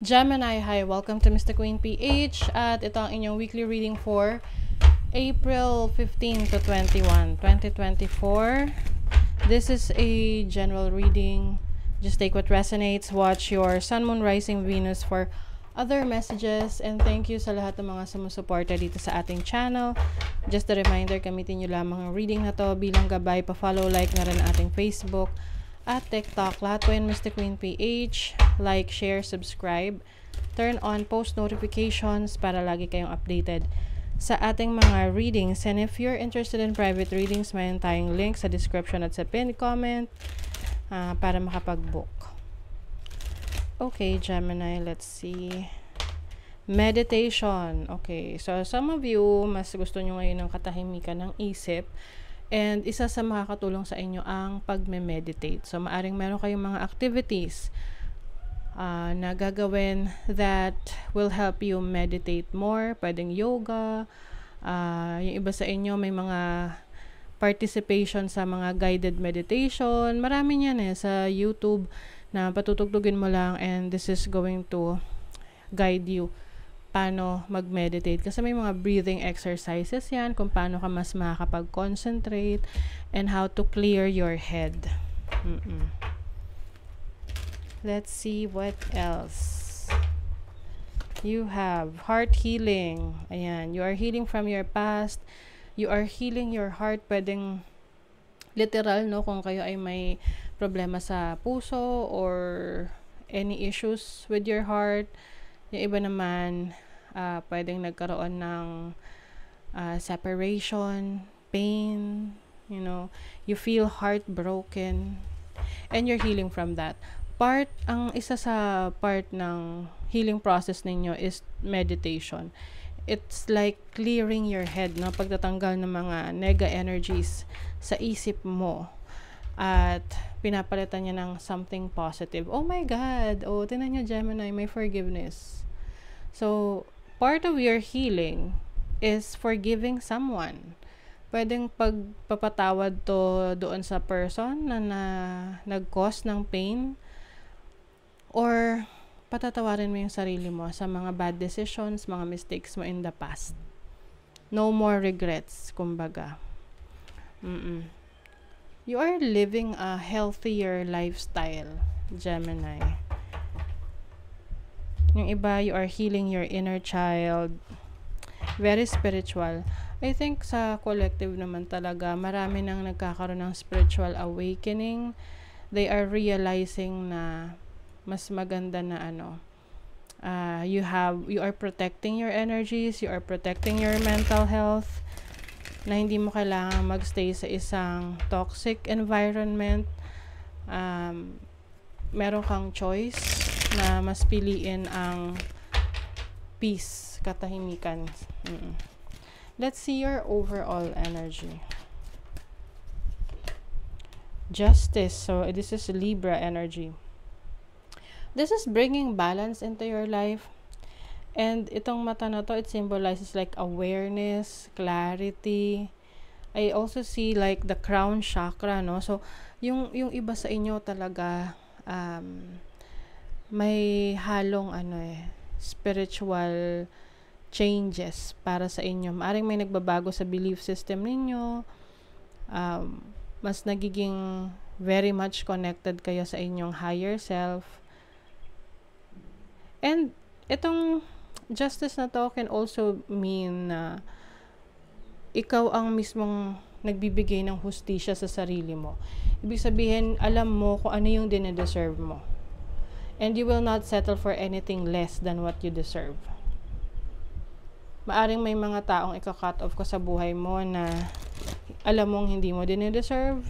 Gemini, hi! Welcome to Mr. Queen PH at ito ang inyong weekly reading for April 15 to 21, 2024. This is a general reading. Just take what resonates. Watch your Sun, Moon, Rising, Venus for other messages and thank you sa lahat ng mga sumusuporta dito sa ating channel. Just a reminder, gamitin nyo lamang ang reading na to bilang gabay. Pa-follow, like na rin ating Facebook at TikTok. Lahat po yan Mr. Queen PH. Like, share, subscribe. Turn on post notifications para lagi kayong updated sa ating mga readings. And if you're interested in private readings, mayroon tayong link sa description at sa pinned comment uh, para makapag-book. Okay, Gemini, let's see. Meditation. Okay, so some of you, mas gusto nyo ngayon ng katahimikan ng isip. And isa sa makakatulong sa inyo ang pagme-meditate. So, maaring meron kayong mga activities uh, na gagawin that will help you meditate more. Pwedeng yoga. Uh, yung iba sa inyo may mga participation sa mga guided meditation. Marami yan eh sa YouTube na patutugtugin mo lang and this is going to guide you paano mag-meditate. Kasi may mga breathing exercises yan, kung paano ka mas makakapag-concentrate, and how to clear your head. Mm-mm. Let's see what else. You have heart healing. Ayan, you are healing from your past. You are healing your heart. Pwedeng literal, no? Kung kayo ay may problema sa puso or any issues with your heart. Yung iba naman, uh, pwedeng nagkaroon ng uh, separation, pain, you know, you feel heartbroken and you're healing from that. Part ang isa sa part ng healing process ninyo is meditation. It's like clearing your head, no? Pagtatanggal ng mga nega energies sa isip mo at pinapalitan niya ng something positive. Oh my God! Oh, tinan niya Gemini, may forgiveness. So, part of your healing is forgiving someone. Pwedeng pagpapatawad to doon sa person na, na nag-cause ng pain or patatawarin mo yung sarili mo sa mga bad decisions, mga mistakes mo in the past. No more regrets, kumbaga. Mm-mm. You are living a healthier lifestyle, Gemini. Yung iba, you are healing your inner child. Very spiritual. I think sa collective naman talaga, marami nang nagkakaroon ng spiritual awakening. They are realizing na mas maganda na ano, uh, you have, you are protecting your energies, you are protecting your mental health, na hindi mo kailangan magstay sa isang toxic environment. Um, meron kang choice na mas piliin ang peace, katahimikan. Mm-mm. Let's see your overall energy. Justice. So, this is Libra energy. This is bringing balance into your life. And itong mata na to, it symbolizes like awareness, clarity. I also see like the crown chakra, no? So, yung, yung iba sa inyo talaga, um, may halong ano eh, spiritual changes para sa inyo. Maaring may nagbabago sa belief system ninyo. Um, mas nagiging very much connected kayo sa inyong higher self. And itong justice na to can also mean na uh, ikaw ang mismong nagbibigay ng hustisya sa sarili mo. Ibig sabihin, alam mo kung ano yung dinedeserve mo and you will not settle for anything less than what you deserve. Maaring may mga taong ika-cut off ko sa buhay mo na alam mong hindi mo din deserve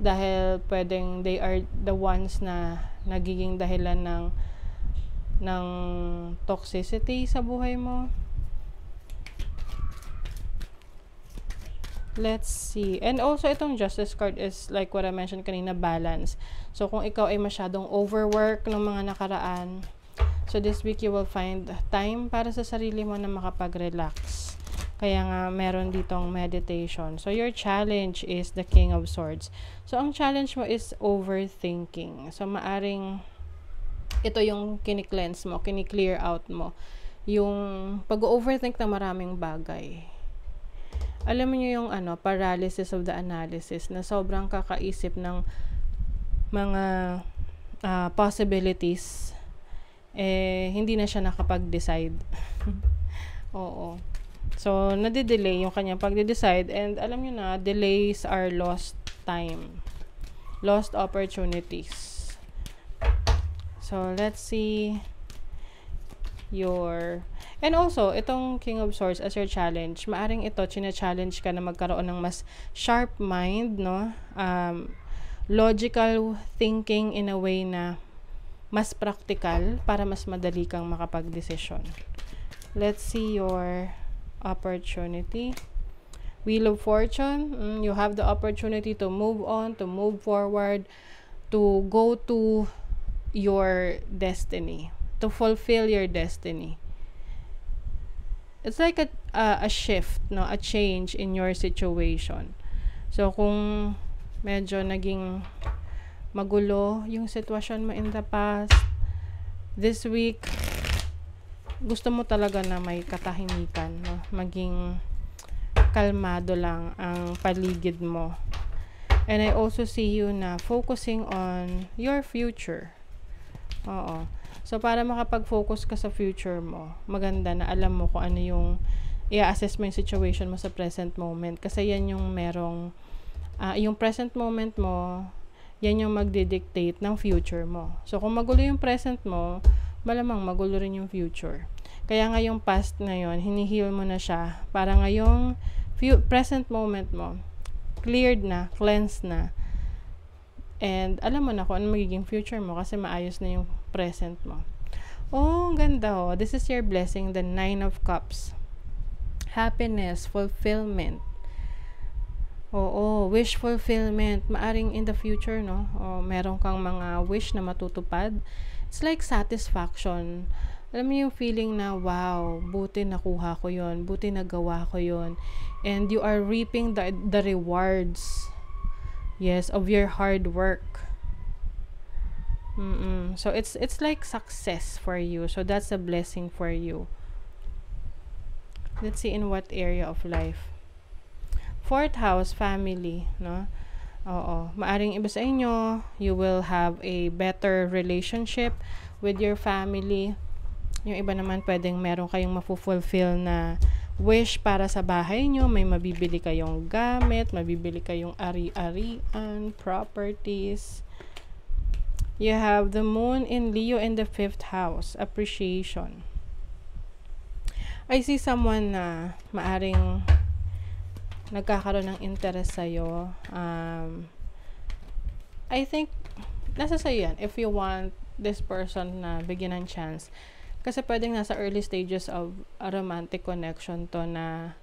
dahil pwedeng they are the ones na nagiging dahilan ng ng toxicity sa buhay mo. Let's see. And also, itong justice card is like what I mentioned kanina, balance. So, kung ikaw ay masyadong overwork ng mga nakaraan, so this week you will find time para sa sarili mo na makapag-relax. Kaya nga, meron ditong meditation. So, your challenge is the King of Swords. So, ang challenge mo is overthinking. So, maaring ito yung kini-cleanse mo, kini-clear out mo. Yung pag-overthink ng maraming bagay alam niyo yung ano, paralysis of the analysis na sobrang kakaisip ng mga uh, possibilities eh hindi na siya nakapag-decide. Oo. So, nadidelay yung kanyang pagde-decide and alam niyo na, delays are lost time. Lost opportunities. So, let's see your and also itong King of Swords as your challenge maaring ito chine challenge ka na magkaroon ng mas sharp mind no um, logical thinking in a way na mas practical para mas madali kang makapag-desisyon let's see your opportunity Wheel of Fortune mm, you have the opportunity to move on to move forward to go to your destiny to fulfill your destiny. It's like a, uh, a shift, no? a change in your situation. So, kung medyo naging magulo yung sitwasyon mo in the past, this week, gusto mo talaga na may katahimikan, no? maging kalmado lang ang paligid mo. And I also see you na focusing on your future. Oo. So, para makapag-focus ka sa future mo, maganda na alam mo kung ano yung i-assess mo yung situation mo sa present moment. Kasi yan yung merong, uh, yung present moment mo, yan yung magdidictate ng future mo. So, kung magulo yung present mo, malamang magulo rin yung future. Kaya ngayong past na yun, hinihil mo na siya para ngayong few, present moment mo, cleared na, cleansed na, and alam mo na kung ano magiging future mo kasi maayos na yung present mo. Oh, ang ganda oh. This is your blessing, the Nine of Cups. Happiness, fulfillment. Oo, wish fulfillment. Maaring in the future, no? O, oh, meron kang mga wish na matutupad. It's like satisfaction. Alam mo yung feeling na, wow, buti nakuha ko yon buti nagawa ko yon And you are reaping the, the rewards, yes, of your hard work. Mm-mm. So it's it's like success for you. So that's a blessing for you. Let's see in what area of life. Fourth house, family, no? Oo. Maaring iba sa inyo, you will have a better relationship with your family. Yung iba naman pwedeng meron kayong mafulfill na wish para sa bahay nyo. May mabibili kayong gamit, mabibili kayong ari-arian, properties. You have the moon in Leo in the fifth house, appreciation. I see someone na maaring nagkakaroon ng interest sa'yo. Um, I think, nasa sa'yo yan. If you want this person na bigyan ng chance. Kasi pwedeng nasa early stages of a romantic connection to na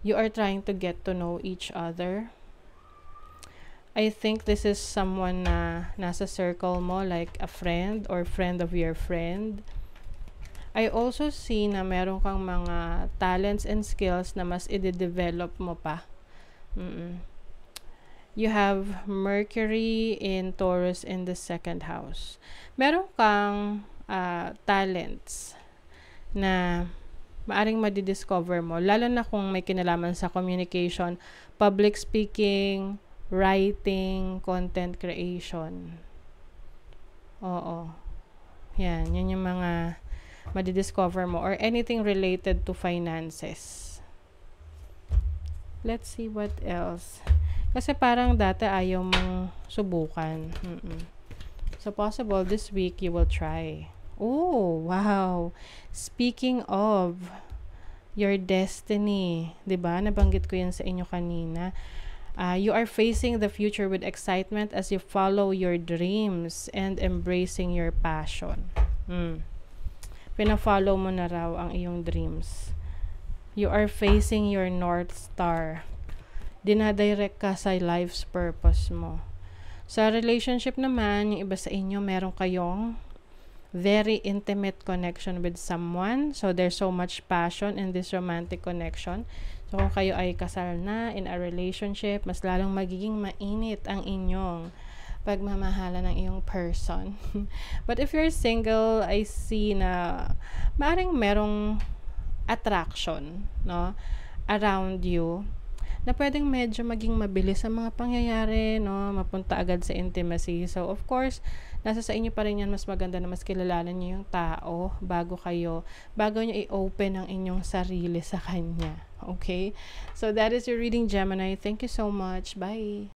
you are trying to get to know each other I think this is someone na nasa circle mo, like a friend or friend of your friend. I also see na meron kang mga talents and skills na mas i-develop mo pa. Mm-mm. You have Mercury in Taurus in the second house. Meron kang uh, talents na maaring madidiscover mo, lalo na kung may kinalaman sa communication, public speaking, writing, content creation. Oo. Yan, yun yung mga madidiscover mo or anything related to finances. Let's see what else. Kasi parang dati ayaw mong subukan. Mm-mm. So possible this week you will try. Oh, wow. Speaking of your destiny, 'di ba? Nabanggit ko 'yan sa inyo kanina Uh, you are facing the future with excitement as you follow your dreams and embracing your passion. Mm. Pinafollow mo na raw ang iyong dreams. You are facing your North Star. Dinadirect ka sa life's purpose mo. Sa relationship naman, yung iba sa inyo, meron kayong very intimate connection with someone. So, there's so much passion in this romantic connection. So, kung kayo ay kasal na in a relationship, mas lalong magiging mainit ang inyong pagmamahala ng iyong person. But if you're single, I see na maaring merong attraction, no? Around you na pwedeng medyo maging mabilis ang mga pangyayari, no? Mapunta agad sa intimacy. So, of course, nasa sa inyo pa rin yan. Mas maganda na mas kilalanan niyo yung tao bago kayo, bago niyo i-open ang inyong sarili sa kanya. Okay? So that is your reading, Gemini. Thank you so much. Bye.